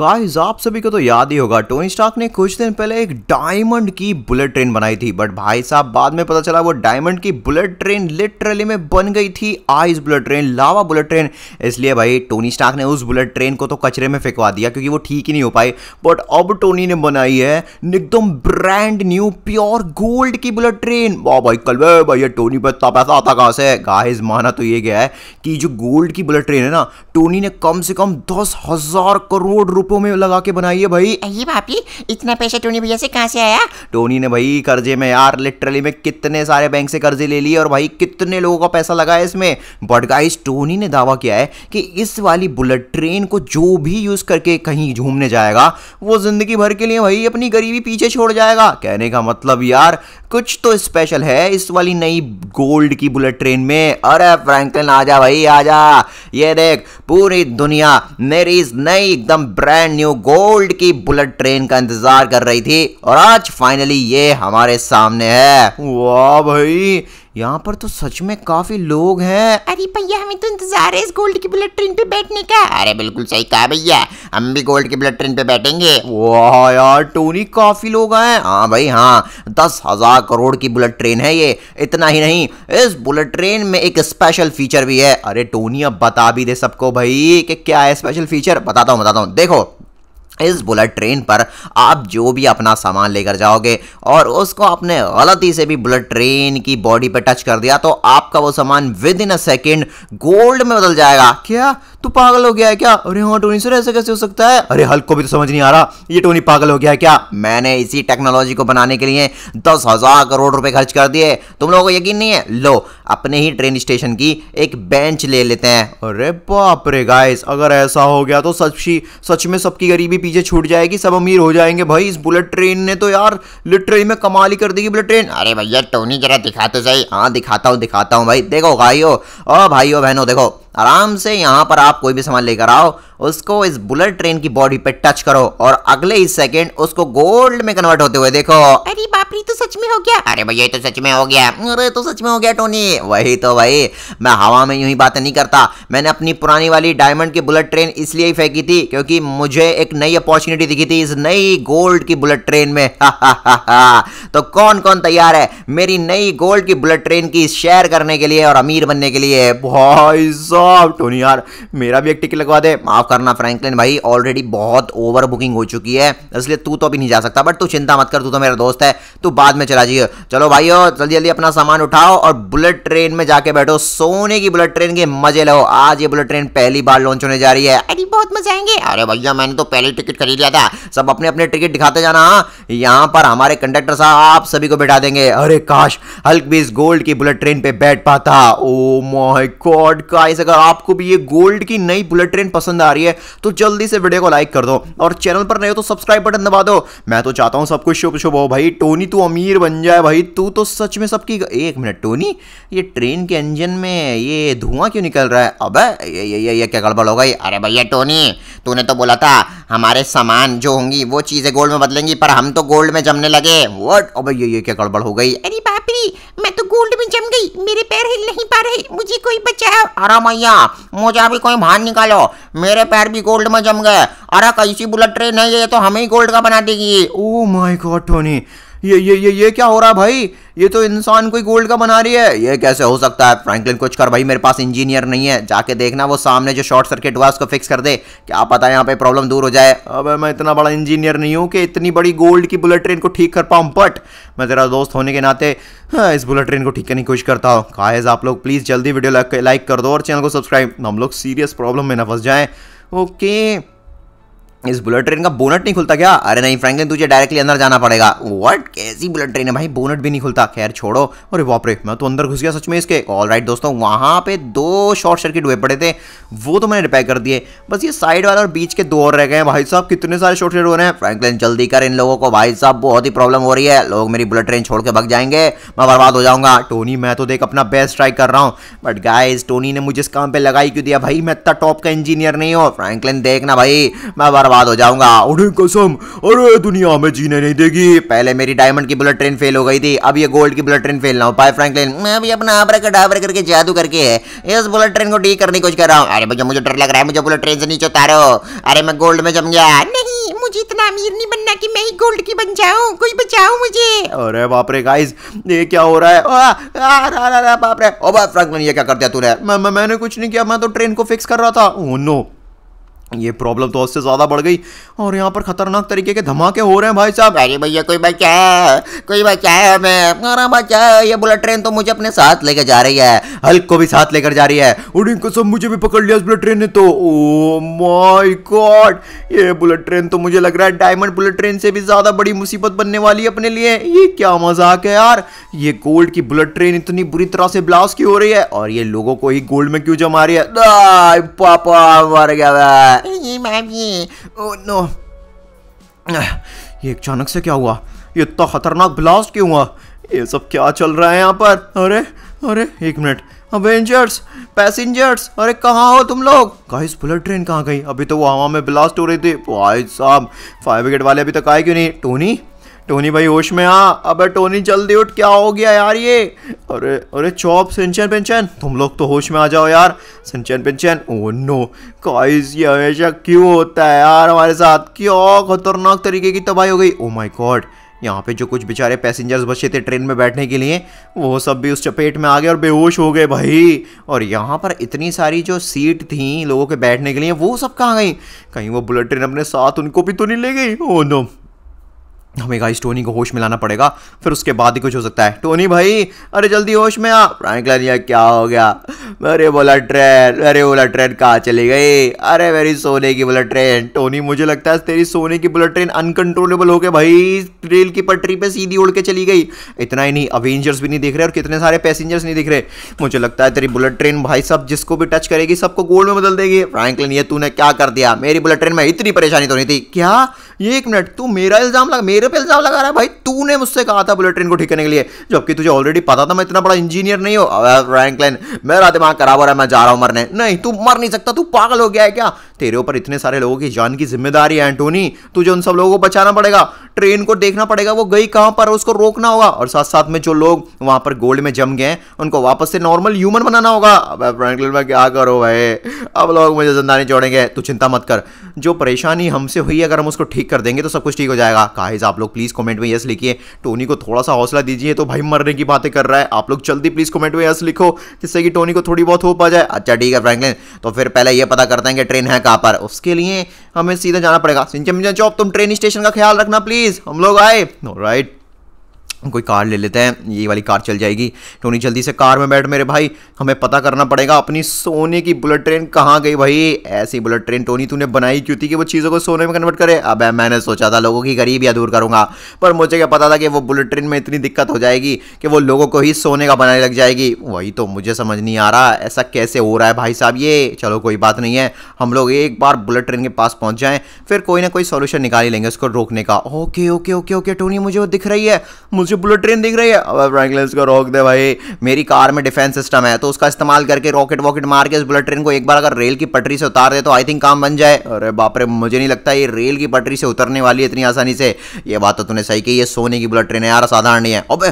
Guys आप सभी को तो याद ही होगा टोनी स्टॉक ने कुछ दिन पहले एक डायमंड की बुलेट ट्रेन बनाई थी बट भाई साहब बाद में पता चला वो डायमंड की बुलेट ट्रेन लिटरली में बन गई थी ice bullet train lava bullet train इसलिए भाई टोनी स्टॉक ने उस बुलेट ट्रेन को तो कचरे में फेंकवा दिया क्योंकि वो ठीक ही नहीं हो पाई बट अब टोनी ने बनाई है एकदम ब्रांड न्यू प्योर गोल्ड की बुलेट ट्रेन वाह भाई कल भाई टोनी पर इतना पैसा आता कहाँ से गाइस माना तो ये गया है कि जो गोल्ड की बुलेट ट्रेन है ना टोनी ने कम से कम दस हजार करोड़ रुपए रुपयों में लगा के बनाई है भाई अरे भाभी इतना पैसा टोनी भैया से कहाँ से आया टोनी ने भाई कर्जे में यार लिटरली में कितने सारे बैंक से कर्जे ले लिए और भाई कितने लोगों का पैसा लगा है इसमें बट गाइस टोनी ने दावा किया है कि इस वाली बुलेट ट्रेन को जो भी यूज़ करके कहीं घूमने जाएगा वो ज़िंदगी भर के लिए भाई अपनी गरीबी पीछे छोड़ जाएगा कहने का मतलब यार कुछ तो स्पेशल है इस वाली नई गोल्ड की बुलेट ट्रेन में अरे फ्रैंकलिन आजा भाई आजा ये देख पूरी दुनिया मेरी नई एकदम ब्रांड ब्रांड न्यू गोल्ड की बुलेट ट्रेन का इंतजार कर रही थी और आज फाइनली ये हमारे सामने है वाह भाई यहाँ पर तो सच में काफी लोग हैं अरे भैया हमें तो इंतजार है इस गोल्ड की बुलेट ट्रेन पे बैठने का अरे बिल्कुल सही कहा भैया हम भी गोल्ड की बुलेट ट्रेन पे बैठेंगे वाह यार टोनी काफी लोग आए हाँ भाई हाँ दस हजार करोड़ की बुलेट ट्रेन है ये इतना ही नहीं इस बुलेट ट्रेन में एक स्पेशल फीचर भी है अरे टोनी अब बता भी दे सबको भाई कि क्या है स्पेशल फीचर बताता हूँ बताता हूँ देखो इस बुलेट ट्रेन पर आप जो भी अपना सामान लेकर जाओगे और उसको आपने गलती से भी बुलेट ट्रेन की बॉडी पर टच कर दिया तो आपका वो सामान within a second gold में बदल जाएगा क्या तू पागल हो गया है क्या अरे हाँ टोनी सर ऐसा कैसे हो सकता है अरे हल्क को भी तो समझ नहीं आ रहा ये टोनी पागल हो गया है क्या मैंने इसी टेक्नोलॉजी को बनाने के लिए दस हजार करोड़ रुपए खर्च कर दिए तुम लोगों को यकीन नहीं है लो अपने ही ट्रेन स्टेशन की एक बेंच ले लेते हैं अरे बाप रे गाइस अगर ऐसा हो गया तो सच ही सच में सबकी गरीबी पीछे छूट जाएगी सब अमीर हो जाएंगे भाई इस बुलेट ट्रेन ने तो यार लिटरली में कमाल ही कर देगी बुलेट ट्रेन अरे भैया टोनी जरा दिखाते सही हाँ दिखाता हूँ दिखाता हूँ भाई देखो हो भाई हो बहनों देखो आराम से यहाँ पर आप कोई भी सामान लेकर आओ उसको इस बुलेट ट्रेन की बॉडी पे टच करो और अगले ही सेकंड उसको गोल्ड में कन्वर्ट होते हुए देखो अरे बाप रे तो सच में हो गया अरे भैया तो सच में हो गया अरे तो सच में हो गया टोनी वही तो भाई मैं हवा में यूं ही बातें नहीं करता मैंने अपनी पुरानी वाली डायमंड की बुलेट ट्रेन इसलिए ही फेंकी थी क्योंकि मुझे एक नई अपॉर्चुनिटी दिखी थी इस नई गोल्ड की बुलेट ट्रेन में तो कौन कौन तैयार है मेरी नई गोल्ड की बुलेट ट्रेन की शेयर करने के लिए और अमीर बनने के लिए भाई साहब टोनी यार मेरा भी एक टिकट लगवा दे माफ करना फ्रैंकलिन भाई ऑलरेडी बहुत ओवर बुकिंग हो चुकी है इसलिए तू तो अभी नहीं जा सकता बट तू चिंता मत कर तू तो मेरा दोस्त है तू बाद में चला जाइए चलो भाई जल्दी जल्दी अपना सामान उठाओ और बुलेट ट्रेन में जाके बैठो सोने की बुलेट ट्रेन के मजे लो आज ये बुलेट ट्रेन पहली बार लॉन्च होने जा रही है अरे बहुत मजा आएंगे अरे भैया मैंने तो पहले टिकट खरीद लिया था सब अपने अपने टिकट दिखाते जाना हाँ। यहाँ पर हमारे कंडक्टर साहब आप सभी को बैठा देंगे अरे काश हल्क भी इस गोल्ड की बुलेट ट्रेन पे बैठ पाता ओ माय गॉड गाइस अगर आपको भी ये गोल्ड की नई बुलेट ट्रेन पसंद आ रही रही है तो जल्दी से वीडियो को लाइक कर दो और चैनल पर नहीं हो तो सब्सक्राइब बटन दबा दो मैं तो चाहता हूँ सब कुछ शुभ शुभ हो भाई टोनी तू अमीर बन जाए भाई तू तो सच में सबकी एक मिनट टोनी ये ट्रेन के इंजन में ये धुआं क्यों निकल रहा है अब ये, ये, ये, ये क्या गड़बड़ हो गई अरे भैया टोनी तूने तो बोला था हमारे सामान जो होंगी वो चीज़ें गोल्ड में बदलेंगी पर हम तो गोल्ड में जमने लगे वट अब ये ये क्या गड़बड़ हो गई अरे बाप रे मैं तो गोल्ड में जम गई मेरे पैर हिल नहीं पा रहे मुझे कोई बचाओ अरे मैया मुझे अभी कोई बाहर निकालो मेरे पैर भी गोल्ड में जम गए अरे कैसी बुलेट ट्रेन है ये तो हमें ही गोल्ड का बना देगी ओ माय गॉड टोनी ये ये ये ये क्या हो रहा है भाई ये तो इंसान कोई गोल्ड का बना रही है ये कैसे हो सकता है फ्रैंकलिन कुछ कर भाई मेरे पास इंजीनियर नहीं है जाके देखना वो सामने जो शॉर्ट सर्किट हुआ उसको फिक्स कर दे क्या पता है यहाँ पे प्रॉब्लम दूर हो जाए अब मैं इतना बड़ा इंजीनियर नहीं हूँ कि इतनी बड़ी गोल्ड की बुलेट ट्रेन को ठीक कर पाऊँ बट मैं तेरा दोस्त होने के नाते हाँ, इस बुलेट ट्रेन को ठीक करने की कोशिश करता हूँ खाएज आप लोग प्लीज़ जल्दी वीडियो लाइक कर दो और चैनल को सब्सक्राइब हम लोग सीरियस प्रॉब्लम में न फंस जाएँ 웃김 어, इस बुलेट ट्रेन का बोनट नहीं खुलता क्या अरे नहीं फ्रैंकलिन तुझे डायरेक्टली अंदर जाना पड़ेगा व्हाट कैसी बुलेट ट्रेन है भाई बोनट भी नहीं खुलता खैर छोड़ो अरे बाप मैं तो अंदर घुस गया सच में इसके ऑल राइट दोस्तों वहाँ पे दो शॉर्ट सर्किट हुए पड़े थे वो तो मैंने रिपेयर कर दिए बस ये साइड वाले और बीच के दो और रह गए हैं भाई साहब कितने सारे शॉर्ट सर्किट हो रहे हैं फ्रैंकलिन जल्दी कर इन लोगों को भाई साहब बहुत ही प्रॉब्लम हो रही है लोग मेरी बुलेट ट्रेन छोड़ के भग जाएंगे मैं बर्बाद हो जाऊंगा टोनी मैं तो देख अपना बेस्ट ट्राई कर रहा हूँ बट गाइज टोनी ने मुझे इस काम पर लगाई क्यों दिया भाई मैं इतना टॉप का इंजीनियर नहीं हूँ फ्रैंकलिन देखना भाई मैं बर्बाद हो जाऊंगा अरे कसम अरे दुनिया में जीने नहीं देगी पहले मेरी डायमंड की बुलेट ट्रेन फेल हो गई थी अब ये गोल्ड की बुलेट ट्रेन फेल ना हो पाए फ्रैंकलिन मैं भी अपना आबरा का डाबर करके जादू करके इस बुलेट ट्रेन को ठीक करने की कोशिश कर रहा हूँ अरे भैया मुझे डर लग रहा है मुझे बुलेट ट्रेन से नीचे उतारो अरे मैं गोल्ड में जम गया नहीं मुझे इतना अमीर नहीं बनना कि मैं ही गोल्ड की बन जाऊं कोई बचाओ मुझे अरे बाप रे गाइस ये क्या हो रहा है आ, आ, रा, रा, बाप रे ओ फ्रैंकलिन ये क्या कर दिया तूने मैं, मैंने कुछ नहीं किया मैं तो ट्रेन को फिक्स कर रहा था ओह oh, नो ये प्रॉब्लम तो उससे ज़्यादा बढ़ गई और यहाँ पर ख़तरनाक तरीके के धमाके हो रहे हैं भाई साहब अरे भैया कोई बचा कोई बचा है मैं बचा ये बुलेट ट्रेन तो मुझे अपने साथ लेकर जा रही है हल्क को भी साथ लेकर जा रही है उड़ी को सब मुझे भी पकड़ लिया उस बुलेट ट्रेन ने तो ओ माई गॉड ये बुलेट ट्रेन तो मुझे लग रहा है डायमंड बुलेट ट्रेन से भी ज़्यादा बड़ी मुसीबत बनने वाली है अपने लिए ये क्या मजाक है यार ये गोल्ड की बुलेट ट्रेन इतनी बुरी तरह से ब्लास्ट की हो रही है और ये लोगों को ही गोल्ड में क्यों जमा रही है पापा मर गया रहा है मामी ओ नो ये अचानक से क्या हुआ ये इतना खतरनाक ब्लास्ट क्यों हुआ ये सब क्या चल रहा है यहाँ पर अरे अरे एक मिनट अवेंजर्स पैसेंजर्स अरे कहाँ हो तुम लोग गाइस बुलेट ट्रेन कहाँ गई अभी तो वो हवा में ब्लास्ट हो रही थी भाई साहब फायर ब्रिगेड वाले अभी तक आए क्यों नहीं टोनी टोनी भाई होश में आ हाँ। अबे टोनी जल्दी उठ क्या हो गया यार ये अरे अरे चौप सिंचन पिंचन तुम लोग तो होश में आ जाओ यार सिंचन पिंचन ओ नो गाइस ये हमेशा क्यों होता है यार हमारे साथ क्यों खतरनाक तरीके की तबाही हो गई ओ माई गॉड यहाँ पे जो कुछ बेचारे पैसेंजर्स बचे थे ट्रेन में बैठने के लिए वो सब भी उस चपेट में आ गए और बेहोश हो गए भाई और यहाँ पर इतनी सारी जो सीट थी लोगों के बैठने के लिए वो सब कहाँ गई कहीं वो बुलेट ट्रेन अपने साथ उनको भी तो नहीं ले गई ओ नो हमें गाइस टोनी को होश में लाना पड़ेगा फिर उसके बाद ही कुछ हो सकता है टोनी भाई अरे जल्दी होश में आ फ्रैंकलिन यार क्या हो गया अरे बोला ट्रेन अरे बोला ट्रेन कहाँ चली गई अरे मेरी सोने की बोला ट्रेन टोनी मुझे लगता है तेरी सोने की बुलेट ट्रेन अनकंट्रोलेबल हो गए भाई रेल की पटरी पर सीधी उड़ के चली गई इतना ही नहीं अवेंजर्स भी नहीं दिख रहे और कितने सारे पैसेंजर्स नहीं दिख रहे मुझे लगता है तेरी बुलेट ट्रेन भाई सब जिसको भी टच करेगी सबको गोल्ड में बदल देगी फ्रैंकलिन ये तूने क्या कर दिया मेरी बुलेट ट्रेन में इतनी परेशानी तो नहीं थी क्या ये एक मिनट तू मेरा इल्ज़ाम लगा मेरे पे इल्ज़ाम लगा रहा है भाई तूने मुझसे कहा था बुलेट ट्रेन को ठीक करने के लिए जबकि तुझे ऑलरेडी पता था मैं इतना बड़ा इंजीनियर नहीं हो रैंक लाइन मेरा दिमाग खराब हो रहा है मैं जा रहा हूँ मरने नहीं तू मर नहीं सकता तू पागल हो गया है क्या तेरे ऊपर इतने सारे लोगों की जान की जिम्मेदारी है एंटोनी तुझे उन सब लोगों को बचाना पड़ेगा ट्रेन को देखना पड़ेगा वो गई कहाँ पर उसको रोकना होगा और साथ साथ में जो लोग वहाँ पर गोल्ड में जम गए हैं उनको वापस से नॉर्मल ह्यूमन बनाना होगा अब फ्रैंकलिन मैं क्या करो भाई अब लोग मुझे जिंदा नहीं छोड़ेंगे तू चिंता मत कर जो परेशानी हमसे हुई है अगर हम उसको ठीक कर देंगे तो सब कुछ ठीक हो जाएगा काहिज आप लोग प्लीज़ कमेंट में यस लिखिए टोनी को थोड़ा सा हौसला दीजिए तो भाई मरने की बातें कर रहा है आप लोग जल्दी प्लीज़ कमेंट में यस लिखो जिससे कि टोनी को थोड़ी बहुत हो पा जाए अच्छा ठीक है फ्रैंकलिन तो फिर पहले ये पता करते हैं कि ट्रेन है कहाँ पर उसके लिए हमें सीधा जाना पड़ेगा सिंचम चौक तुम ट्रेन स्टेशन का ख्याल रखना प्लीज़ हम लोग आए राइट कोई कार ले लेते हैं ये वाली कार चल जाएगी टोनी जल्दी से कार में बैठ मेरे भाई हमें पता करना पड़ेगा अपनी सोने की बुलेट ट्रेन कहाँ गई भाई ऐसी बुलेट ट्रेन टोनी तूने बनाई क्यों थी कि वो चीज़ों को सोने में कन्वर्ट करे अब मैंने सोचा था लोगों की या दूर करूँगा पर मुझे क्या पता था कि वो बुलेट ट्रेन में इतनी दिक्कत हो जाएगी कि वो लोगों को ही सोने का बनाने लग जाएगी वही तो मुझे समझ नहीं आ रहा ऐसा कैसे हो रहा है भाई साहब ये चलो कोई बात नहीं है हम लोग एक बार बुलेट ट्रेन के पास पहुँच जाएँ फिर कोई ना कोई सोल्यूशन निकाल ही लेंगे उसको रोकने का okay okay okay okay Tony मुझे वो दिख रही है मुझे सी बुलेट ट्रेन दिख रही है अब फ्रैंकलिन इसको रोक दे भाई मेरी कार में डिफेंस सिस्टम है तो उसका इस्तेमाल करके रॉकेट वॉकेट मार के इस बुलेट ट्रेन को एक बार अगर रेल की पटरी से उतार दे तो आई थिंक काम बन जाए अरे बाप रे मुझे नहीं लगता ये रेल की पटरी से उतरने वाली है इतनी आसानी से ये बात तो तूने सही की ये सोने की बुलेट ट्रेन है यार साधारण नहीं है अब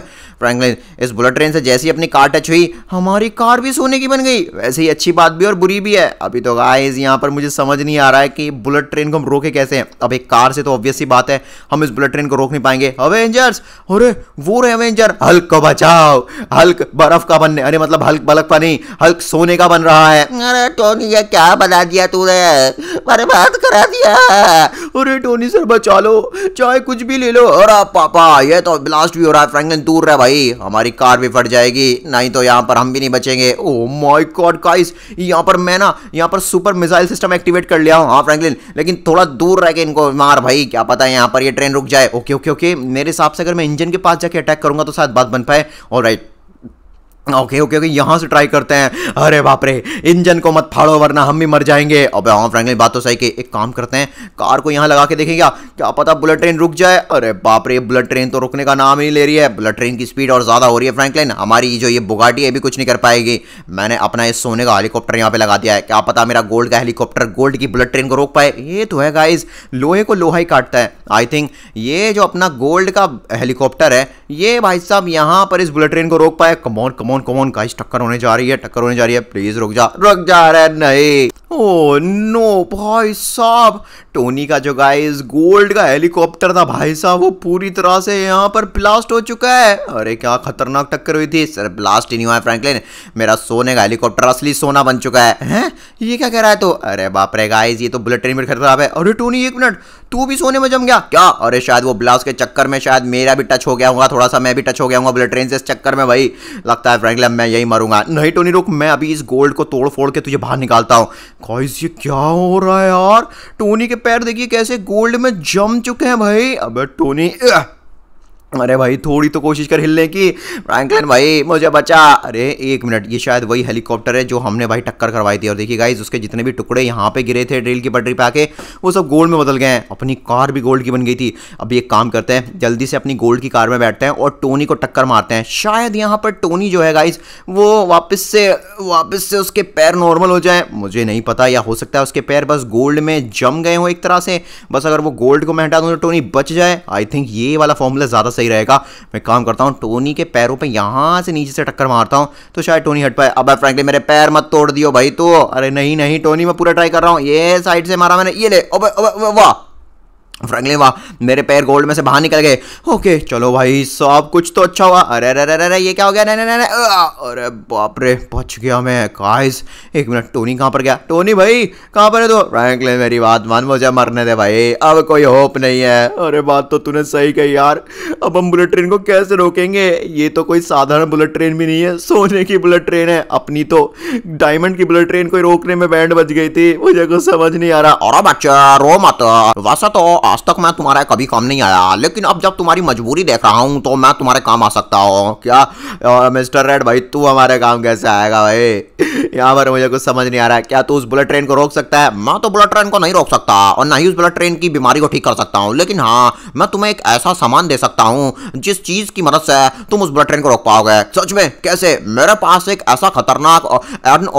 फ्रैंकलिन इस बुलेट ट्रेन से जैसी अपनी कार टच हुई हमारी कार भी सोने की बन गई वैसे ही अच्छी बात भी और बुरी भी है अभी तो गाइस यहाँ पर मुझे समझ नहीं आ रहा है कि बुलेट ट्रेन को हम रोके कैसे हैं अब एक कार से तो ऑब्वियस ही बात है हम इस बुलेट ट्रेन को रोक नहीं पाएंगे अबे एंजर्स अरे वो रेवेंजर हल्क को बचाओ हल्क बर्फ का बनने अरे मतलब हल्क बलक का नहीं हल्क सोने का बन रहा है अरे टोनी ये क्या बना दिया तूने बर्बाद करा दिया अरे टोनी सर बचा लो चाहे कुछ भी ले लो अरे पापा ये तो ब्लास्ट भी हो रहा है फ्रैंकलिन दूर रहे भाई हमारी कार भी फट जाएगी नहीं तो यहाँ पर हम भी नहीं बचेंगे ओ माय गॉड गाइस यहाँ पर मैं ना यहाँ पर सुपर मिसाइल सिस्टम एक्टिवेट कर लिया हूँ हाँ फ्रैंकलिन लेकिन थोड़ा दूर रह के इनको मार भाई क्या पता है यहाँ पर ये ट्रेन रुक जाए ओके ओके ओके मेरे हिसाब से अगर मैं इंजन के पास से अटैक करूंगा तो शायद बात बन पाए और राइट ओके ओके ओके यहाँ से ट्राई करते हैं अरे बाप रे इंजन को मत फाड़ो वरना हम भी मर जाएंगे अबे हाँ फ्रैंकलिन बात तो सही कि एक काम करते हैं कार को यहाँ लगा के देखेंगे क्या पता बुलेट ट्रेन रुक जाए अरे बाप रे बुलेट ट्रेन तो रुकने का नाम ही ले रही है बुलेट ट्रेन की स्पीड और ज़्यादा हो रही है फ्रैंकलिन हमारी जो ये बुगाटी है भी कुछ नहीं कर पाएगी मैंने अपना इस सोने का हेलीकॉप्टर यहाँ पे लगा दिया है क्या पता मेरा गोल्ड का हेलीकॉप्टर गोल्ड की बुलेट ट्रेन को रोक पाए ये तो है गाइज लोहे को लोहा ही काटता है आई थिंक ये जो अपना गोल्ड का हेलीकॉप्टर है ये भाई साहब यहाँ पर इस बुलेट ट्रेन को रोक पाए come on come on come on come on guys टक्कर होने जा रही है टक्कर होने जा रही है प्लीज रुक जा रुक जा रहा है नहीं ओ नो भाई साहब टोनी का जो गाइस गोल्ड का हेलीकॉप्टर था भाई साहब वो पूरी तरह से यहाँ पर ब्लास्ट हो चुका है अरे क्या खतरनाक टक्कर हुई थी सर ब्लास्ट ही नहीं हुआ फ्रैंकलिन मेरा सोने का हेलीकॉप्टर असली सोना बन चुका है हैं ये क्या कह रहा है तो अरे बाप रे गाइस ये तो बुलेट ट्रेन में खतरा है अरे टोनी एक मिनट तू भी सोने में जम गया क्या अरे शायद वो ब्लास्ट के चक्कर में शायद मेरा भी टच हो गया होगा थोड़ा सा मैं भी टच हो गया हूँ बुलेट ट्रेन से इस चक्कर में भाई लगता है फ्रैंकलिन मैं यही मरूंगा नहीं टोनी रोक मैं अभी इस गोल्ड को तोड़ फोड़ के तुझे बाहर निकालता हूँ गाइस ये क्या हो रहा है यार टोनी के पैर देखिए कैसे गोल्ड में जम चुके हैं भाई अब टोनी अरे भाई थोड़ी तो कोशिश कर हिलने की फ्रैंकलिन भाई मुझे बचा अरे एक मिनट ये शायद वही हेलीकॉप्टर है जो हमने भाई टक्कर करवाई थी और देखिए गाइज उसके जितने भी टुकड़े यहाँ पे गिरे थे ड्रिल की पटरी पे आके वो सब गोल्ड में बदल गए हैं अपनी कार भी गोल्ड की बन गई थी अब एक काम करते हैं जल्दी से अपनी गोल्ड की कार में बैठते हैं और टोनी को टक्कर मारते हैं शायद यहाँ पर टोनी जो है गाइज वो वापस से वापस से उसके पैर नॉर्मल हो जाए मुझे नहीं पता या हो सकता है उसके पैर बस गोल्ड में जम गए हों एक तरह से बस अगर वो गोल्ड को मैं हटा दूँ तो टोनी बच जाए आई थिंक ये वाला फॉर्मूला ज़्यादा सही रहेगा मैं काम करता हूँ टोनी के पैरों पे यहाँ से नीचे से टक्कर मारता हूँ तो शायद टोनी हट पाए अब फ्रेंकली मेरे पैर मत तोड़ दियो भाई तो अरे नहीं नहीं टोनी मैं पूरा ट्राई कर रहा हूँ ये साइड से मारा मैंने ये ले वाह फ्रैंकलिन वाह मेरे पैर गोल्ड में से बाहर निकल गए ओके चलो भाई सब कुछ तो अच्छा हुआ अरे अरे अरे अरे ये क्या हो गया नहीं नहीं नहीं अरे बाप रे बच गया मैं काइस एक मिनट टोनी कहाँ पर गया टोनी भाई कहाँ पर है तो फ्रैंकलिन मेरी बात मान मुझे मरने दे भाई अब कोई होप नहीं है अरे बात तो तूने सही कही यार अब हम बुलेट ट्रेन को कैसे रोकेंगे ये तो कोई साधारण बुलेट ट्रेन भी नहीं है सोने की बुलेट ट्रेन है अपनी तो डायमंड की बुलेट ट्रेन को रोकने में बैंड बज गई थी मुझे कुछ समझ नहीं आ रहा और बच्चा रो मत वैसा तो आज तक मैं तुम्हारा कभी काम नहीं आया लेकिन अब जब तुम्हारी मजबूरी देख रहा हूँ तो मैं तुम्हारे काम आ सकता हूँ क्या मिस्टर रेड भाई तू हमारे काम कैसे आएगा भाई यहाँ पर मुझे कुछ समझ नहीं आ रहा है क्या तू उस बुलेट ट्रेन को रोक सकता है मैं तो बुलेट ट्रेन को नहीं रोक सकता और ना ही उस बुलेट ट्रेन की बीमारी को ठीक कर सकता हूँ लेकिन हाँ मैं तुम्हें एक ऐसा सामान दे सकता हूँ जिस चीज़ की मदद से तुम उस बुलेट ट्रेन को रोक पाओगे सच में कैसे मेरे पास एक ऐसा खतरनाक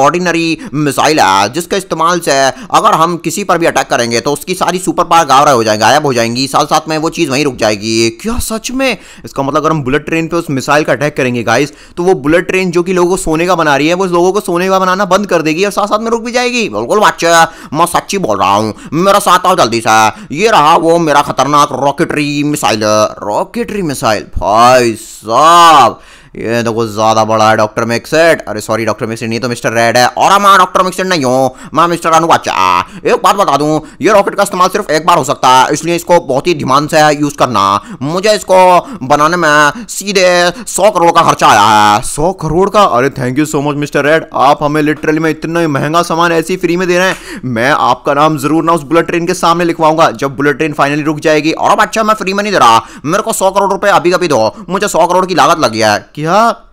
ऑर्डिनरी मिसाइल है जिसके इस्तेमाल से अगर हम किसी पर भी अटैक करेंगे तो उसकी सारी सुपर पावर गावरा हो जाएंगे गायब हो जाएंगी साथ साथ में वो चीज़ वहीं रुक जाएगी क्या सच में इसका मतलब अगर हम बुलेट ट्रेन पे उस मिसाइल का अटैक करेंगे गाइस तो वो बुलेट ट्रेन जो कि लोगों को सोने का बना रही है वो लोगों को सोने का बनाना बंद कर देगी और साथ साथ में रुक भी जाएगी बिल्कुल बच्चा मैं सच्ची बोल रहा हूँ मेरा साथ आओ जल्दी सा ये रहा वो मेरा खतरनाक रॉकेटरी मिसाइल रॉकेटरी मिसाइल भाई साहब ये देखो तो ज़्यादा बड़ा है डॉक्टर मिक्सेड अरे सॉरी डॉक्टर मिक्सेड नहीं तो मिस्टर रेड है और मैं हाँ, डॉक्टर मिक्सेड नहीं हो मैं मिस्टर अनु अच्छा एक बात बता दूं ये रॉकेट का इस्तेमाल सिर्फ एक बार हो सकता है इसलिए इसको बहुत ही ध्यान से यूज़ करना मुझे इसको बनाने में सीधे सौ करोड़ का खर्चा आया है सौ करोड़ का अरे thank you so much mister Red आप हमें लिटरली में इतना महंगा सामान ऐसे फ्री में दे रहे हैं मैं आपका नाम जरूर ना उस बुलेट ट्रेन के सामने लिखवाऊंगा जब बुलेट ट्रेन फाइनली रुक जाएगी और अब अच्छा मैं फ्री में नहीं दे रहा मेरे को सौ करोड़ रुपए अभी कभी दो मुझे सौ करोड़ की लागत लगी है समझा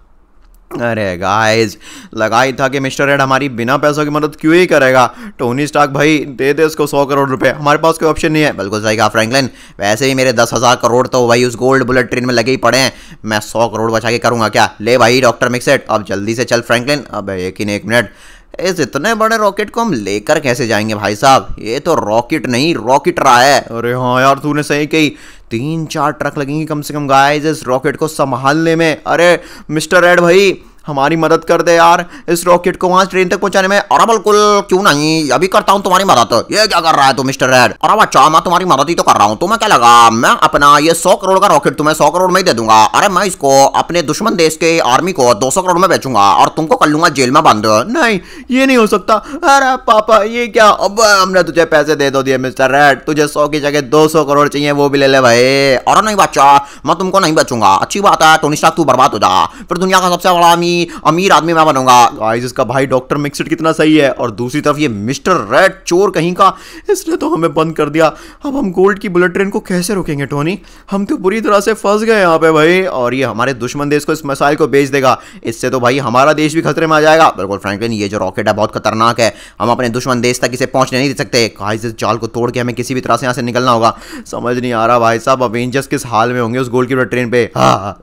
अरे गाइस लगाई था कि मिस्टर रेड हमारी बिना पैसों की मदद क्यों ही करेगा टोनी स्टॉक भाई दे दे इसको सौ करोड़ रुपए हमारे पास कोई ऑप्शन नहीं है बिल्कुल सही कहा फ्रैंकलिन वैसे ही मेरे दस हज़ार करोड़ तो भाई उस गोल्ड बुलेट ट्रेन में लगे ही पड़े हैं मैं सौ करोड़ बचा के करूँगा क्या ले भाई डॉक्टर मिक्सेट अब जल्दी से चल फ्रैंकलिन अब एक ही एक मिनट इस इतने बड़े रॉकेट को हम लेकर कैसे जाएंगे भाई साहब ये तो रॉकेट नहीं रॉकेट रहा है अरे हाँ यार तूने सही कही तीन चार ट्रक लगेंगे कम से कम गाइस इस रॉकेट को संभालने में अरे मिस्टर रेड भाई हमारी मदद कर दे यार इस रॉकेट को वहां ट्रेन तक पहुंचाने में अरे बिल्कुल क्यों नहीं अभी करता हूँ तुम्हारी मदद ये क्या कर रहा है तुम मिस्टर रेड अरे अच्छा मैं तुम्हारी मदद ही तो कर रहा हूँ तुम्हें क्या लगा मैं अपना ये सौ करोड़ का रॉकेट तुम्हें सौ करोड़ में ही दे दूंगा अरे मैं इसको अपने दुश्मन देश के आर्मी को दो सौ करोड़ में बेचूंगा और तुमको कर लूंगा जेल में बंद नहीं ये नहीं हो सकता अरे पापा ये क्या अब हमने तुझे पैसे दे दो तो दिए मिस्टर रेड तुझे सौ की जगह दो सौ करोड़ चाहिए वो भी ले ले भाई अरे नहीं बच्चा मैं तुमको नहीं बचूंगा अच्छी बात है टोनिस्टाक तू बर्बाद हो जा फिर दुनिया का सबसे बड़ा आर्मी नहीं अमीर आदमी मैं बनूंगा गाइस इसका भाई डॉक्टर मिक्सड कितना सही है और दूसरी तरफ ये मिस्टर रेड चोर कहीं का इसने तो हमें बंद कर दिया अब हम गोल्ड की बुलेट ट्रेन को कैसे रोकेंगे टोनी हम तो बुरी तरह से फंस गए यहाँ पे भाई और ये हमारे दुश्मन देश को इस मिसाइल को बेच देगा इससे तो भाई हमारा देश भी खतरे में आ जाएगा बिल्कुल फ्रैंकलिन ये जो रॉकेट है बहुत खतरनाक है हम अपने दुश्मन देश तक इसे पहुंचने नहीं दे सकते गाइस इस जाल को तोड़ के हमें किसी भी तरह से यहाँ से निकलना होगा समझ नहीं आ रहा भाई साहब अवेंजर्स किस हाल में होंगे उस गोल्ड की बुलेट ट्रेन पे हाँ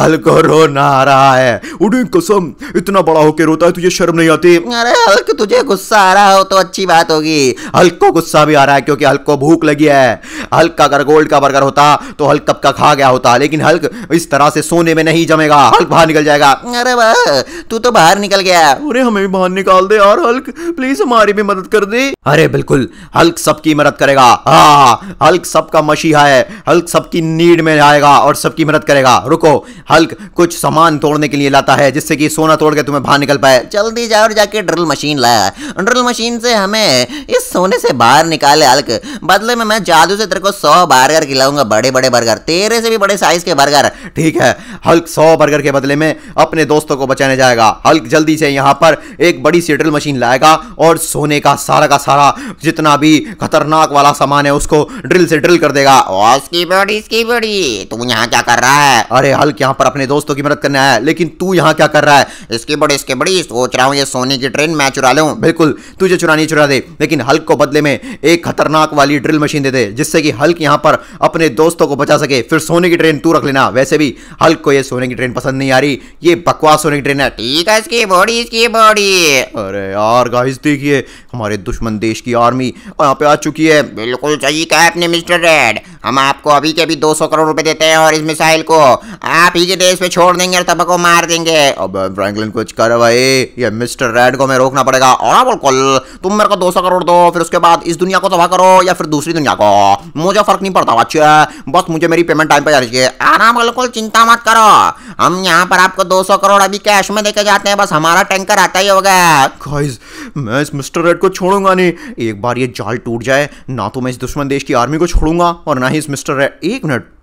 हल्को रो ना आ रहा है उड़ी कसम इतना बड़ा होकर रोता है तुझे शर्म नहीं आती अरे हल्क तुझे गुस्सा आ रहा हो तो अच्छी बात होगी हल्क को गुस्सा भी आ रहा है क्योंकि हल्क को भूख लगी है हल्क अगर गोल्ड का बर्गर होता तो हल्क कब का खा गया होता लेकिन हल्क इस तरह से सोने में नहीं जमेगा हल्क बाहर निकल जाएगा अरे वाह तू तो बाहर निकल गया अरे हमें भी बाहर निकाल दे यार हल्क प्लीज हमारी भी मदद कर दे अरे बिल्कुल हल्क सबकी मदद करेगा हाँ हल्क सबका मसीहा है हल्क सबकी नीड में आएगा और सबकी मदद करेगा रुको हल्क कुछ सामान तोड़ने के लिए लाता है जिस जिससे कि सोना तोड़ के तुम्हें बाहर निकल पाए जल्दी जाओ और जाके ड्रिल मशीन लाया ड्रिल मशीन से हमें इस सोने से बाहर निकाले अलग बदले में मैं जादू से तेरे को सौ बर्गर खिलाऊंगा बड़े बड़े बर्गर तेरे से भी बड़े साइज के बर्गर ठीक है हल्क सौ बर्गर के बदले में अपने दोस्तों को बचाने जाएगा हल्क जल्दी से यहाँ पर एक बड़ी सी ड्रिल मशीन लाएगा और सोने का सारा का सारा जितना भी खतरनाक वाला सामान है उसको ड्रिल से ड्रिल कर देगा इसकी बड़ी इसकी बड़ी तू यहाँ क्या कर रहा है अरे हल्क यहाँ पर अपने दोस्तों की मदद करने आया लेकिन तू यहाँ क्या कर रहा है इसकी बड़ी इसकी बड़ी सोच रहा हूँ ये सोनी की ट्रेन मैं चुरा लूँ बिल्कुल तुझे चुरानी चुरा दे लेकिन हल्क को बदले में एक खतरनाक वाली ड्रिल मशीन दे दे जिससे कि हल्क यहाँ पर अपने दोस्तों को बचा सके फिर सोने की ट्रेन तू रख लेना वैसे भी हल्क को ये सोने की ट्रेन पसंद नहीं आ रही ये बकवास सोने की ट्रेन है ठीक है इसकी बॉडी इसकी बॉडी अरे यार गाइस देखिए हमारे दुश्मन देश की आर्मी यहाँ पे आ चुकी है बिल्कुल सही कहा आपने मिस्टर रेड हम आपको अभी के अभी 200 करोड़ रुपए देते हैं और इस मिसाइल को आप ही के देश पे छोड़ देंगे और तबको मार देंगे अब फ्रैंकलिन कुछ कर भाई ये मिस्टर रेड को मैं रोकना पड़ेगा और हाँ, बिल्कुल तुम मेरे को दो सौ करोड़ दो फिर उसके बाद इस दुनिया को तबाह करो या फिर दूसरी दुनिया को मुझे फर्क नहीं पड़ता अच्छे बस मुझे मेरी पेमेंट टाइम पर जानी चाहिए आराम हाँ, बिल्कुल चिंता मत करो हम यहाँ पर आपको दो सौ करोड़ अभी कैश में देके जाते हैं बस हमारा टैंकर आता ही होगा गाइस मैं इस मिस्टर रेड को छोड़ूंगा नहीं एक बार ये जाल टूट जाए ना तो मैं इस दुश्मन देश की आर्मी को छोड़ूंगा और ना ही इस मिस्टर रेड एक मिनट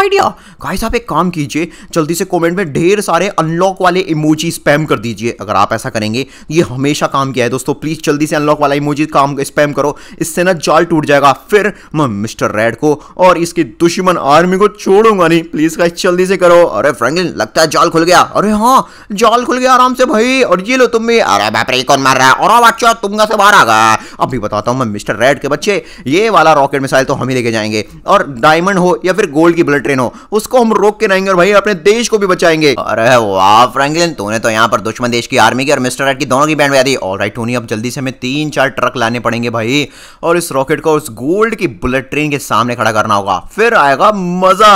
आइडिया हाँ। गाइस आप एक काम कीजिए जल्दी से कमेंट में ढेर सारे अनलॉक वाले इमोजी स्पैम कर दीजिए अगर आप ऐसा करेंगे ये हमेशा काम किया है दोस्तों प्लीज़ जल्दी से अनलॉक वाला इमोजी काम स्पैम करो इससे ना जाल टूट जाएगा फिर मैं मिस्टर रेड को और इसकी दुश्मन आर्मी को छोड़ूंगा नहीं प्लीज़ गाइस जल्दी से करो अरे फ्रेंकलिन लगता है जाल खुल गया अरे हाँ जाल खुल गया आराम से भाई और ये लो तुम भी अरे बाप रे कौन मार रहा है और बच्चा तुमका से बाहर आ गया अभी बताता हूँ मैं मिस्टर रेड के बच्चे ये वाला रॉकेट मिसाइल तो हम ही लेके जाएंगे और डायमंड हो या फिर गोल्ड की बुलेट ट्रेन हो उसको हम रोक के रहेंगे और भाई अपने देश को भी बचाएंगे अरे वाह फ्रैंकलिन तूने तो यहाँ पर दुश्मन देश की आर्मी की और मिस्टर की दोनों की बैंड बजा दी और राइट टोनी अब जल्दी से हमें तीन चार ट्रक लाने पड़ेंगे भाई और इस रॉकेट को उस गोल्ड की बुलेट ट्रेन के सामने खड़ा करना होगा फिर आएगा मजा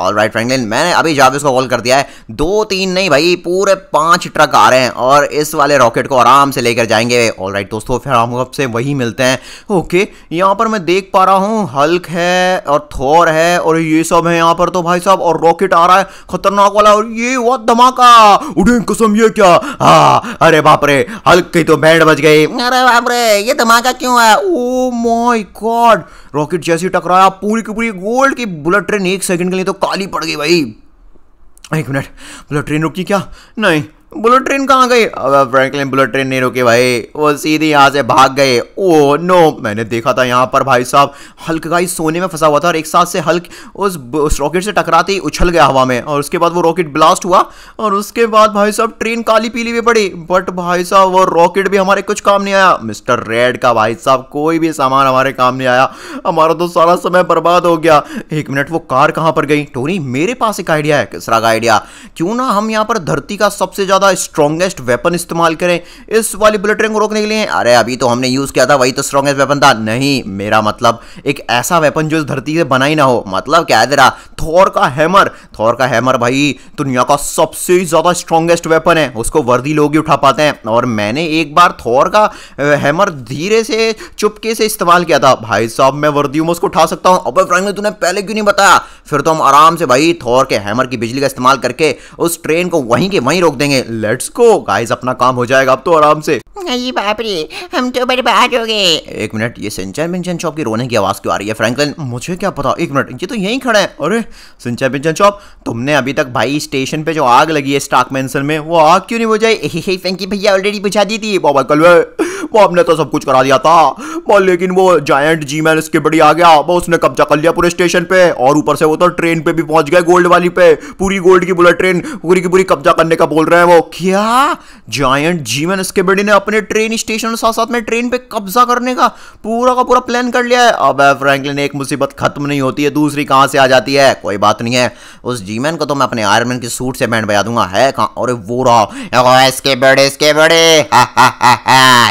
और राइट फ्रैंकलिन मैंने अभी जावेज को कॉल कर दिया है दो तीन नहीं भाई पूरे पांच ट्रक आ रहे हैं और इस वाले रॉकेट को आराम से लेकर जाएंगे ऑल राइट दोस्तों फिर हम से वही मिलते हैं ओके यहाँ पर मैं देख पा रहा हूँ हल्क है और थोर है और ये सब है यहाँ पर तो भाई साहब और रॉकेट आ रहा है खतरनाक वाला और ये वो धमाका उठे कसम ये क्या हाँ अरे बाप रे हल्क तो बैंड बज गई अरे बाप रे ये धमाका क्यों है ओ माय गॉड रॉकेट जैसे टकराया पूरी की पूरी गोल्ड की बुलेट ट्रेन एक सेकंड के लिए तो काली पड़ गई भाई एक मिनट बुलेट ट्रेन रुकी क्या नहीं बुलेट ट्रेन कहाँ गई अब फ्रैंकलिन बुलेट ट्रेन नहीं रुकी भाई वो सीधे यहाँ से भाग गए ओ नो मैंने देखा था यहाँ पर भाई साहब हल्क का सोने में फंसा हुआ था और एक साथ से हल्क उस, उस रॉकेट से टकराते ही उछल गया हवा में और उसके बाद वो रॉकेट ब्लास्ट हुआ और उसके बाद भाई साहब ट्रेन काली पीली भी पड़ी बट भाई साहब वो रॉकेट भी हमारे कुछ काम नहीं आया मिस्टर रेड का भाई साहब कोई भी सामान हमारे काम नहीं आया हमारा तो सारा समय बर्बाद हो गया एक मिनट वो कार कहाँ पर गई टोनी मेरे पास एक आइडिया है किसरा का आइडिया क्यों ना हम यहाँ पर धरती का सबसे ज़्यादा ज़्यादा स्ट्रॉगेस्ट वेपन इस्तेमाल करें इस वाली बुलेट ट्रेन को रोकने के लिए अरे अभी तो हमने यूज़ किया था वही तो स्ट्रॉगेस्ट वेपन था नहीं मेरा मतलब एक ऐसा वेपन जो इस धरती से बना ही ना हो मतलब क्या है तेरा थौर का हैमर थौर का हैमर भाई दुनिया का सबसे ज़्यादा स्ट्रॉगेस्ट वेपन है उसको वर्दी लोग ही उठा पाते हैं और मैंने एक बार थौर का हैमर धीरे से चुपके से इस्तेमाल किया था भाई साहब मैं वर्दी हूँ उसको उठा सकता हूँ अब फ्रेंड ने तूने पहले क्यों नहीं बताया फिर तो हम आराम से भाई थौर के हैमर की बिजली का इस्तेमाल करके उस ट्रेन को वहीं के वहीं रोक देंगे लेट्स गो गाइस अपना काम हो जाएगा अब तो आराम से नहीं बापरे हम तो बर्बाद हो गए एक मिनट ये सिंचन बिंचन चौप की रोने की आवाज़ क्यों आ रही है फ्रैंकलिन मुझे क्या पता एक मिनट ये तो यही खड़ा है अरे सिंचन बिंचन चौप तुमने अभी तक भाई स्टेशन पे जो आग लगी है स्टाक मैंसन में वो आग क्यों नहीं बुझाई फ्रेंकी भैया ऑलरेडी बुझा दी थी बाबा कल वो हमने तो सब कुछ करा दिया था वो लेकिन वो जायंट जी मैन इसके बड़ी आ गया वो उसने कब्जा कर लिया पूरे स्टेशन पे और ऊपर से वो तो ट्रेन पे भी पहुंच गए गोल्ड वाली पे पूरी गोल्ड की बुलेट ट्रेन पूरी की पूरी कब्जा करने का बोल रहे हैं वो क्या जायंट जी मैन इसके बड़ी ने अपने ट्रेन स्टेशन साथ साथ में ट्रेन पे कब्जा करने का पूरा का पूरा प्लान कर लिया है अब फ्रैंकलिन एक मुसीबत खत्म नहीं होती है दूसरी कहाँ से आ जाती है कोई बात नहीं है उस जीमैन को तो मैं अपने आयरमैन के सूट से बैंड बजा दूंगा है कहाँ अरे वो रहा इसके बड़े इसके बड़े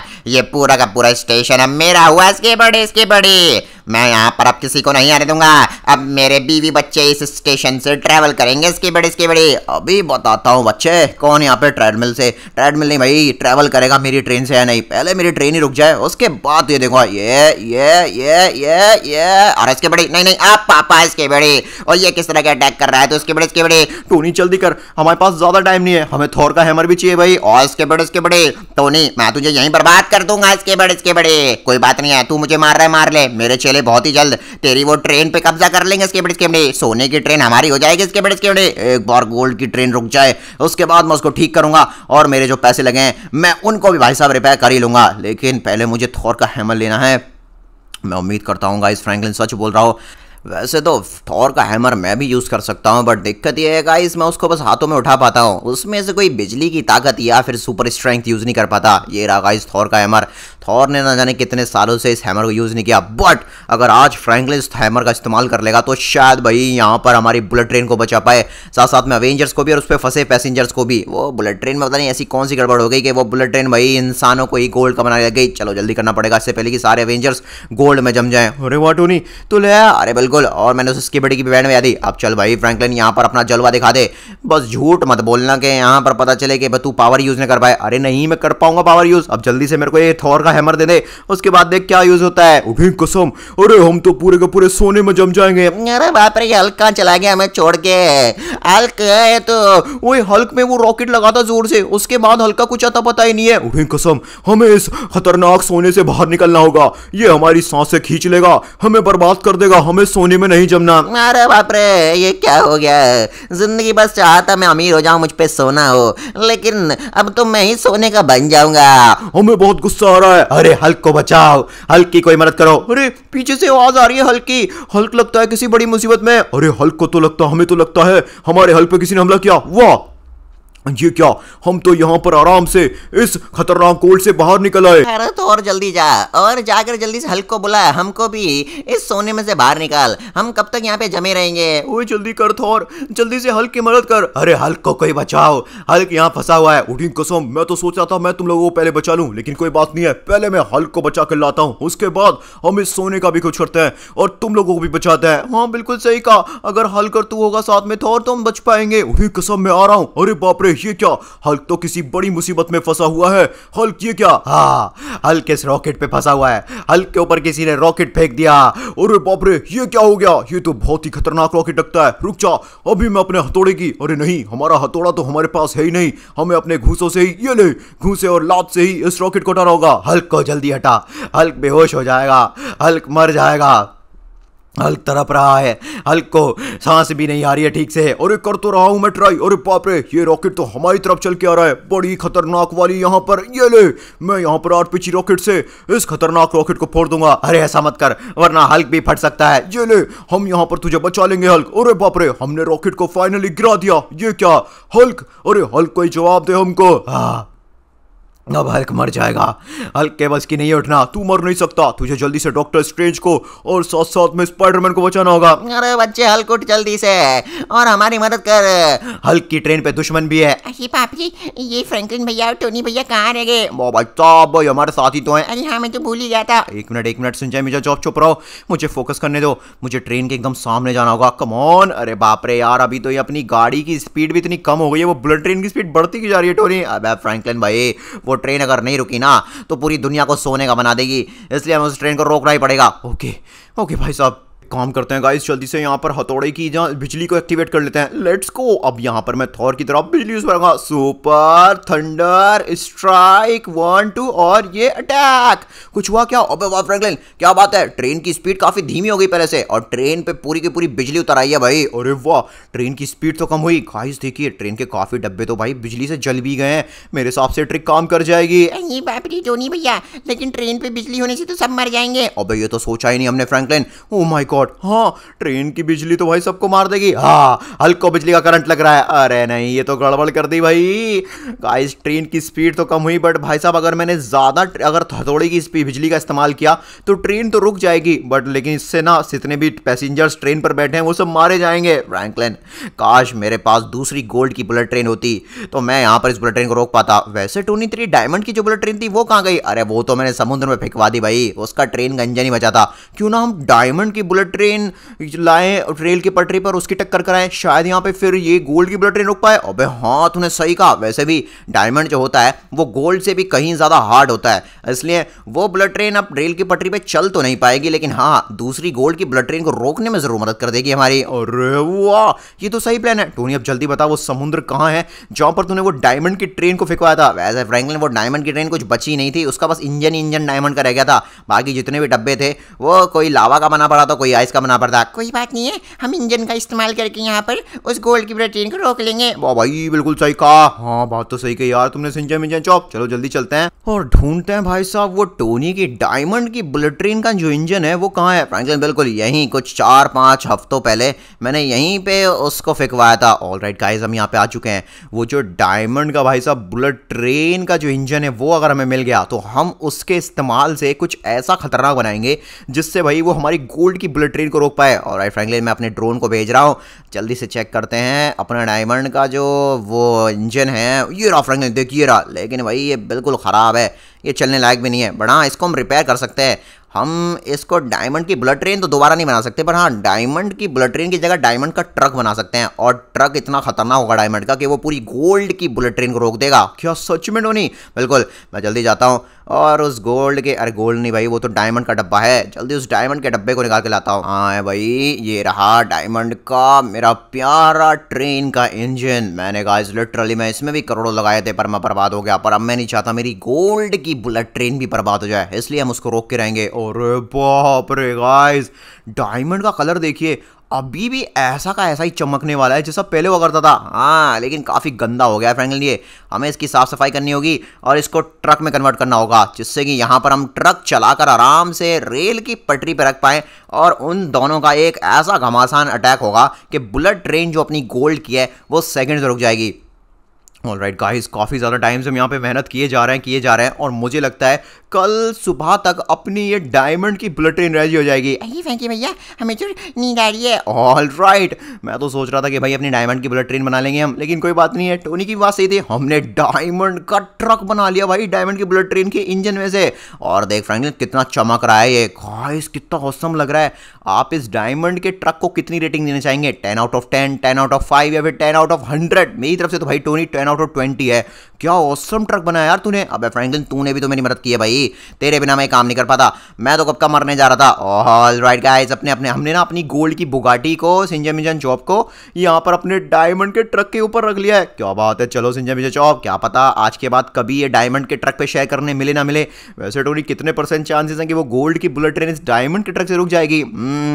ये पूरा का पूरा स्टेशन अब मेरा हुआ इसके बड़े इसके बड़े मैं यहाँ पर अब किसी को नहीं आने दूंगा अब मेरे बीवी बच्चे इस स्टेशन से ट्रेवल करेंगे इसके बड़े इसके बड़े अभी बताता हूँ बच्चे कौन यहाँ पे ट्रेडमिल से ट्रेडमिल नहीं भाई ट्रेवल करेगा मेरी ट्रेन से या नहीं पहले मेरी ट्रेन ही रुक जाए उसके बाद ये देखो ये ये ये ये ये और इसके बड़े नहीं नहीं आप पापा इसके बड़े और ये किस तरह के अटैक कर रहा है तो इसके बड़े इसके बड़े टोनी जल्दी कर हमारे पास ज़्यादा टाइम नहीं है हमें थोर का हैमर भी चाहिए भाई और इसके बड़े इसके बड़े टोनी मैं तुझे यहीं बर्बाद कर दूंगा इसके बड़े इसके बड़े कोई बात नहीं है तू मुझे मार रहा है मार ले मेरे चेले बहुत ही जल्द तेरी वो ट्रेन पे कब्जा कर लेंगे इसके बड़े इसके बड़े सोने की ट्रेन हमारी हो जाएगी इसके बड़े इसके बड़े एक बार गोल्ड की ट्रेन रुक जाए उसके बाद मैं उसको ठीक करूंगा और मेरे जो पैसे लगे हैं मैं उनको भी भाई साहब रिपेयर कर ही लूंगा लेकिन पहले मुझे थोर का हेमल लेना है मैं उम्मीद करता हूँ गाइस फ्रैंकलिन सच बोल रहा हूँ वैसे तो थॉर का हैमर मैं भी यूज़ कर सकता हूँ बट दिक्कत यह है गाइस मैं उसको बस हाथों में उठा पाता हूँ उसमें से कोई बिजली की ताकत या फिर सुपर स्ट्रेंथ यूज़ नहीं कर पाता ये रहा गाइस थॉर का हैमर थॉर ने ना जाने कितने सालों से इस हैमर को यूज़ नहीं किया बट अगर आज फ्रैंकलिन हैमर का इस्तेमाल कर लेगा तो शायद भाई यहाँ पर हमारी बुलेट ट्रेन को बचा पाए साथ साथ में अवेंजर्स को भी और उस पर फंसे पैसेंजर्स को भी वो बुलेट ट्रेन में पता नहीं ऐसी कौन सी गड़बड़ हो गई कि वो बुलेट ट्रेन भाई इंसानों को ही गोल्ड का बनाने लग गई चलो जल्दी करना पड़ेगा इससे पहले कि सारे अवेंजर्स गोल्ड में जम जाए अरे नहीं तो ले अरे बिल्कुल बिल्कुल और मैंने उसे बड़ी की बैंड में दी अब चल भाई फ्रैंकलिन यहाँ पर अपना जलवा दिखा दे बस झूठ मत बोलना कि यहाँ पर पता चले कि भाई तू पावर यूज़ नहीं कर पाए अरे नहीं मैं कर पाऊंगा पावर यूज़ अब जल्दी से मेरे को ये थौर का हैमर दे दे उसके बाद देख क्या यूज़ होता है अभी कसम अरे हम तो पूरे के पूरे सोने में जम जाएंगे अरे बाप रे हल्क कहाँ चला गया हमें छोड़ के हल्क है तो वो हल्क में वो रॉकेट लगा था जोर से उसके बाद हल्का कुछ आता पता ही नहीं है अभी कसम हमें इस खतरनाक सोने से बाहर निकलना होगा ये हमारी सांसें खींच लेगा हमें बर्बाद कर देगा हमें सोने सोने में नहीं जमना अरे बाप रे ये क्या हो गया जिंदगी बस चाहता मैं अमीर हो जाऊं मुझ पे सोना हो लेकिन अब तो मैं ही सोने का बन जाऊंगा हमें हाँ, बहुत गुस्सा आ रहा है अरे हल्क को बचाओ हल्क की कोई मदद करो अरे पीछे से आवाज आ रही है हल्क की हल्क लगता है किसी बड़ी मुसीबत में अरे हल्क को तो लगता हमें तो लगता है हमारे हल्क पे किसी ने हमला किया वाह ये क्या हम तो यहाँ पर आराम से इस खतरनाक कोल्ड से बाहर निकल आए अरे तो और जल्दी जा और जाकर जल्दी से हल्क को बुला हमको भी इस सोने में से बाहर निकाल हम कब तक यहाँ पे जमे रहेंगे ओए जल्दी कर थोर जल्दी से हल्क की मदद कर अरे हल्क को कोई बचाओ हल्क यहाँ फंसा हुआ है उठी कसम मैं तो सोच रहा था मैं तुम लोगों को पहले बचा लू लेकिन कोई बात नहीं है पहले मैं हल्क को बचा कर लाता हूँ उसके बाद हम इस सोने का भी कुछ करते हैं और तुम लोगों को भी बचाते हैं हाँ बिल्कुल सही कहा अगर हल्क और तू होगा साथ में थोर तो हम बच पाएंगे उठी कसम मैं आ रहा हूँ अरे बापरे अरे ये क्या हल्क तो किसी बड़ी मुसीबत में फंसा हुआ है हल्क ये क्या हाँ हल्क इस रॉकेट पे फंसा हुआ है हल्क के ऊपर किसी ने रॉकेट फेंक दिया अरे बाप रे ये क्या हो गया ये तो बहुत ही खतरनाक रॉकेट लगता है रुक जा अभी मैं अपने हथौड़े की अरे नहीं हमारा हथौड़ा तो हमारे पास है ही नहीं हमें अपने घूसों से ही ये ले घूसे और लात से ही इस रॉकेट को हटाना होगा हल्क को जल्दी हटा हल्क बेहोश हो जाएगा हल्क मर जाएगा हल तरप रहा है हल्क को सांस भी नहीं आ रही है ठीक से अरे कर तो रहा हूँ मैं ट्राई अरे बाप रे ये रॉकेट तो हमारी तरफ चल के आ रहा है बड़ी खतरनाक वाली यहाँ पर ये ले मैं यहाँ पर आठ पिछी रॉकेट से इस खतरनाक रॉकेट को फोड़ दूंगा अरे ऐसा मत कर वरना हल्क भी फट सकता है ये ले हम यहाँ पर तुझे बचा लेंगे हल्क अरे बाप रे हमने रॉकेट को फाइनली गिरा दिया ये क्या हल्क अरे हल्क कोई जवाब दे हमको हाँ अब हल्क मर जाएगा हल्क के बस की नहीं उठना तू मर नहीं सकता तुझे जल्दी से डॉक्टर स्ट्रेंज को और साथ साथ में स्पाइडरमैन को बचाना होगा अरे बच्चे हल्क उठ जल्दी से और हमारी मदद कर हल्क की ट्रेन पे दुश्मन भी है अरे पाप जी ये फ्रैंकलिन भैया और टोनी भैया कहाँ रह गए वो भाई साहब हमारे साथ ही तो है अरे हाँ मैं तो भूल ही गया था एक मिनट एक मिनट संजय मुझे जॉब चुप रहो मुझे फोकस करने दो मुझे ट्रेन के एकदम सामने जाना होगा कमॉन अरे बाप रे यार अभी तो ये अपनी गाड़ी की स्पीड भी इतनी कम हो गई है वो बुलेट ट्रेन की स्पीड बढ़ती की जा रही है टोनी अब फ्रैंकलिन भाई वो ट्रेन अगर नहीं रुकी ना तो पूरी दुनिया को सोने का बना देगी इसलिए हमें उस ट्रेन को रोकना ही पड़ेगा ओके ओके भाई साहब काम करते हैं गाइस जल्दी से यहाँ पर हथौड़े की जहाँ बिजली को एक्टिवेट कर लेते हैं लेट्स को अब यहाँ पर मैं थॉर की तरफ बिजली यूज करूंगा super thunder strike one two और ये अटैक कुछ हुआ क्या अबे वाह फ्रैंकलिन क्या बात है ट्रेन की स्पीड काफी धीमी हो गई पहले से और ट्रेन पे पूरी की पूरी बिजली उतर आई है भाई अरे वाह ट्रेन की स्पीड तो कम हुई गाइस देखिए ट्रेन के काफी डब्बे तो भाई बिजली से जल भी गए हैं मेरे हिसाब से ट्रिक काम कर जाएगी बापरी बाप रे जोनी भैया लेकिन ट्रेन पे बिजली होने से तो सब मर जाएंगे अबे ये तो सोचा ही नहीं हमने Franklin oh my god god हाँ ट्रेन की बिजली तो भाई सबको मार देगी हाँ हल्को बिजली का करंट लग रहा है अरे नहीं ये तो गड़बड़ कर दी भाई गाइस ट्रेन की स्पीड तो कम हुई बट भाई साहब अगर मैंने ज़्यादा अगर हथौड़ी की स्पीड बिजली का इस्तेमाल किया तो ट्रेन तो रुक जाएगी बट लेकिन इससे ना जितने भी पैसेंजर्स ट्रेन पर बैठे हैं वो सब मारे जाएंगे फ्रैंकलिन काश मेरे पास दूसरी गोल्ड की बुलेट ट्रेन होती तो मैं यहाँ पर इस बुलेट ट्रेन को रोक पाता वैसे टोनी थ्री डायमंड की जो बुलेट ट्रेन थी वो कहाँ गई अरे वो तो मैंने समुद्र में फेंकवा दी भाई उसका ट्रेन का इंजन ही बचा था क्यों ना हम डायमंड की बुलेट ट्रेन लाए रेल की पटरी पर उसकी टक्कर कराएं शायद यहाँ पे फिर ये गोल्ड की बुलेट ट्रेन रुक पाए अबे हाँ तूने सही कहा वैसे भी डायमंड जो होता है वो गोल्ड से भी कहीं ज़्यादा हार्ड होता है इसलिए वो बुलेट ट्रेन अब रेल की पटरी पर चल तो नहीं पाएगी लेकिन हाँ दूसरी गोल्ड की बुलेट ट्रेन को रोकने में ज़रूर मदद कर देगी हमारी और वाह ये तो सही प्लान है टोनी अब जल्दी बता वो समुद्र कहाँ है जहाँ पर तूने वो डायमंड की ट्रेन को फेंकवाया था वैसे फ्रैंकलिन वो डायमंड की ट्रेन कुछ बची नहीं थी उसका बस इंजन इंजन डायमंड का रह गया था बाकी जितने भी डब्बे थे वो कोई लावा का बना पड़ा था कोई गाइस का बना पड़ता कोई बात नहीं है हम इंजन का इस्तेमाल करके यहाँ पर उस गोल्ड की ट्रेन को रोक लेंगे भाई बिल्कुल सही कहा हाँ बात तो सही कही यार तुमने सिंचन मिंचन चौक चलो जल्दी चलते हैं और ढूंढते हैं भाई साहब वो टोनी की डायमंड की बुलेट ट्रेन का जो इंजन है वो कहाँ है फ्रैंकलिन बिल्कुल यहीं कुछ चार पाँच हफ्तों पहले मैंने यहीं पे उसको फेंकवाया था ऑल राइट गाइज हम यहाँ पे आ चुके हैं वो जो डायमंड का भाई साहब बुलेट ट्रेन का जो इंजन है वो अगर हमें मिल गया तो हम उसके इस्तेमाल से कुछ ऐसा खतरनाक बनाएंगे जिससे भाई वो हमारी गोल्ड की बुलेट ट्रेन को रोक पाए और आई फ्रैंकलिन मैं अपने ड्रोन को भेज रहा हूँ जल्दी से चेक करते हैं अपना डायमंड का जो वो इंजन है ये रहा फ्रैंकलिन देखिए रहा लेकिन भाई ये बिल्कुल ख़राब है ये चलने लायक भी नहीं है बट हाँ इसको हम रिपेयर कर सकते हैं हम इसको डायमंड की बुलेट ट्रेन तो दोबारा नहीं बना सकते पर हाँ डायमंड की बुलेट ट्रेन की जगह डायमंड का ट्रक बना सकते हैं और ट्रक इतना खतरनाक होगा डायमंड का कि वो पूरी गोल्ड की बुलेट ट्रेन को रोक देगा क्या सच में डोनी बिल्कुल मैं जल्दी जाता हूँ और उस गोल्ड के अरे गोल्ड नहीं भाई वो तो डायमंड का डब्बा है जल्दी उस डायमंड के डब्बे को निकाल के लाता हूँ हाँ भाई ये रहा डायमंड का मेरा प्यारा ट्रेन का इंजन मैंने कहा लिटरली मैं इसमें भी करोड़ों लगाए थे पर मैं बर्बाद हो गया पर अब मैं नहीं चाहता मेरी गोल्ड की बुलेट ट्रेन भी बर्बाद हो जाए इसलिए हम उसको रोक के रहेंगे और डायमंड का कलर देखिए अभी भी ऐसा का ऐसा ही चमकने वाला है जैसा पहले हुआ करता था हाँ लेकिन काफ़ी गंदा हो गया है फ्रेंकलिन ये हमें इसकी साफ़ सफाई करनी होगी और इसको ट्रक में कन्वर्ट करना होगा जिससे कि यहाँ पर हम ट्रक चलाकर आराम से रेल की पटरी पर रख पाएँ और उन दोनों का एक ऐसा घमासान अटैक होगा कि बुलेट ट्रेन जो अपनी गोल्ड की है वो सेकेंड से रुक जाएगी ऑल राइट गाइस काफ़ी ज़्यादा टाइम से हम यहाँ पे मेहनत किए जा रहे हैं किए जा रहे हैं और मुझे लगता है कल सुबह तक अपनी ये डायमंड की ब्लड ट्रेन रेडी हो जाएगी अरे फैंकी भैया हमें जो नींद आ रही है ऑल राइट मैं तो सोच रहा था कि भाई अपनी डायमंड की ब्लड ट्रेन बना लेंगे हम लेकिन कोई बात नहीं है टोनी की बात सही थी हमने डायमंड का ट्रक बना लिया भाई डायमंड की बुलेट ट्रेन के इंजन में से और देख फ्रेंड कितना चमक रहा है ये गाइस कितना हौसम लग रहा है आप इस डायमंड के ट्रक को कितनी रेटिंग देना चाहेंगे ten out of ten ten out of five या फिर टेन आउट ऑफ हंड्रेड मेरी तरफ से तो भाई Tony ten out of twenty है क्या ऑसम ट्रक बनाया यार तूने अबे फ्रैंकलिन तूने भी तो मेरी मदद की है भाई तेरे बिना मैं काम नहीं कर पाता मैं तो कब का मरने जा रहा था ऑल राइट गाइस अपने अपने हमने ना अपनी गोल्ड की बुगाटी को सिंजा मिजन चौप को यहाँ पर अपने डायमंड के ट्रक के ऊपर रख लिया है क्या बात है चलो सिंजा मिजन चौप क्या पता आज के बाद कभी ये डायमंड के ट्रक पर शेयर करने मिले ना मिले वैसे टोनी तो कितने परसेंट चांसेस हैं कि वो गोल्ड की बुलेट ट्रेन इस डायमंड के ट्रक से रुक जाएगी hmm,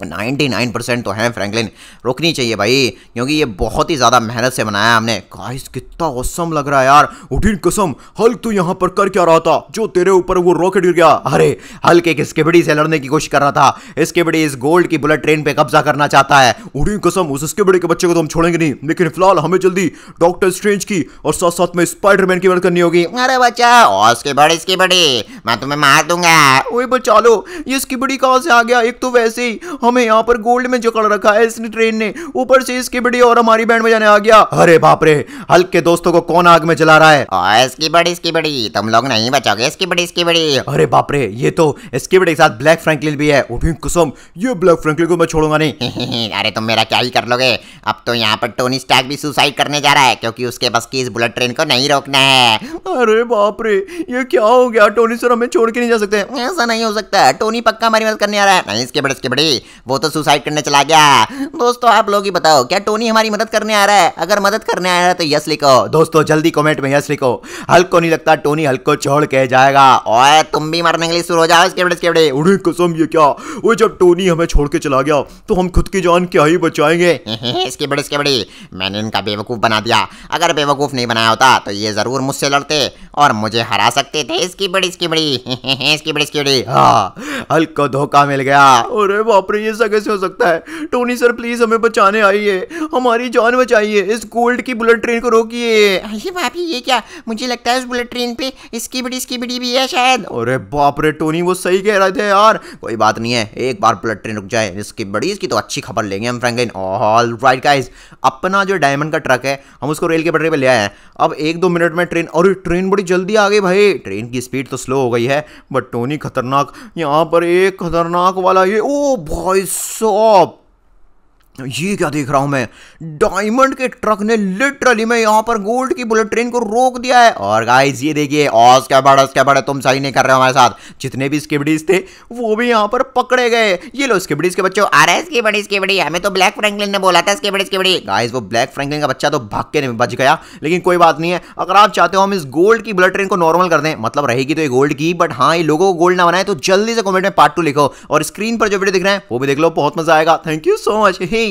99 तो हैं फ्रैंकलिन रोकनी चाहिए भाई क्योंकि ये बहुत ही ज़्यादा मेहनत से बनाया हमने गाइस कितना औसम लग रहा है यार उठिन कसम हल्क तो यहाँ पर कर क्या रहा था जो तेरे ऊपर वो रॉकेट गिर गया अरे हल्क एक स्केबडी से लड़ने की कोशिश कर रहा था स्केबडी इस गोल्ड की बुलेट ट्रेन पर कब्जा करना चाहता है उठिन कसम उस स्केबडी के बच्चे को तो हम छोड़ेंगे नहीं लेकिन फिलहाल हमें जल्दी डॉक्टर स्ट्रेंज की और साथ साथ में स्पाइडरमैन की मदद करनी होगी अरे बच्चा और स्किबड़ी स्किबड़ी मैं तुम्हें मार दूंगा ओए बच्चा लो ये स्केबडी कहाँ से आ गया एक तो वैसे ही हमें यहाँ पर गोल्ड में जकड़ रखा है इस ट्रेन ने ऊपर से इसकी बड़ी और हमारी बैंड बजाने आ गया अरे बाप रे हल्क दोस्तों को कौन आग में जला रहा है इसकी बड़ी इसकी बड़ी तुम लोग नहीं बचाओगे इसकी बड़ी इसकी बड़ी अरे बाप रे ये तो इसकी बड़ी साथ ब्लैक फ्रैंकलिन भी है वो भी कसम ये ब्लैक फ्रैंकलिन को मैं छोड़ूंगा नहीं अरे तुम मेरा क्या ही कर लोगे अब तो यहाँ पर टोनी स्टैक भी सुसाइड करने जा रहा है क्योंकि उसके बस की इस बुलेट ट्रेन को नहीं रोकना है अरे बाप रे ये क्या हो गया टोनी सर हमें छोड़ के नहीं जा सकते ऐसा नहीं हो सकता टोनी पक्का हमारी मदद करने आ रहा है नहीं इसके बड़े इसके बड़ी वो तो सुसाइड करने चला गया दोस्तों आप लोग ही बताओ क्या टोनी हमारी मदद करने आ रहा है अगर मदद करने आ रहा है तो यस लिखो दोस्तों जल्दी कमेंट में यस लिखो हल्क को नहीं लगता टोनी हल्क को छोड़ के जाएगा और तुम भी मरने के लिए शुरू हो जाओ स्केबड़े उड़ी कसम ये क्या वो जब टोनी हमें छोड़ के चला गया तो हम खुद की जान क्या ही बचाएंगे इसके बड़े इसके बड़े मैंने इनका बेवकूफ़ बना दिया अगर बेवकूफ़ नहीं बनाया होता तो ये ज़रूर मुझसे लड़ते और मुझे हरा सकते थे इसकी बड़ी इसकी बड़ी इसकी बड़ी इसकी बड़ी हाँ हल्क को धोखा मिल गया अरे बापरे ये ऐसा कैसे हो सकता है टोनी सर प्लीज हमें बचाने आइए हमारी जान बचाइए इस गोल्ड की बुलेट ट्रेन को रोकिए अरे भाभी ये क्या मुझे लगता है इस बुलेट ट्रेन पे इसकी बड़ी इसकी बड़ी भी है शायद अरे बाप रे टोनी वो सही कह रहे थे यार कोई बात नहीं है एक बार बुलेट ट्रेन रुक जाए इसकी बड़ी इसकी तो अच्छी खबर लेंगे हम फ्रैंकलिन ऑल राइट गाइस अपना जो डायमंड का ट्रक है हम उसको रेल के पटरी पर ले आए हैं अब एक दो मिनट में ट्रेन और ट्रेन बड़ी जल्दी आ गई भाई ट्रेन की स्पीड तो स्लो हो गई है बट टोनी खतरनाक यहाँ पर एक खतरनाक वाला ये ओ बहुत so up ये क्या देख रहा हूं मैं डायमंड के ट्रक ने लिटरली मैं यहां पर गोल्ड की बुलेट ट्रेन को रोक दिया है और गाइस ये देखिए ऑस क्या बड़ा क्या बड़ा तुम सही नहीं कर रहे हो हमारे साथ जितने भी स्किबडीज थे वो भी यहां पर पकड़े गए ये लो स्किबडीज के बच्चों आ रहे हैं स्किबडी स्किबडी हमें तो ब्लैक फ्रेंकलिन ने बोला था स्किबडी स्किबडी गाइस वो ब्लैक फ्रेंकलिन का बच्चा तो भाग के नहीं बच गया लेकिन कोई बात नहीं है अगर आप चाहते हो हम इस गोल्ड की बुलेट ट्रेन को नॉर्मल कर दें मतलब रहेगी तो ये गोल्ड की बट हाँ ये लोगों को गोल्ड ना बनाए तो जल्दी से कॉमेंट में पार्ट टू लिखो और स्क्रीन पर जो वीडियो दिख रहे हैं वो भी देख लो बहुत मजा आएगा thank you so much hey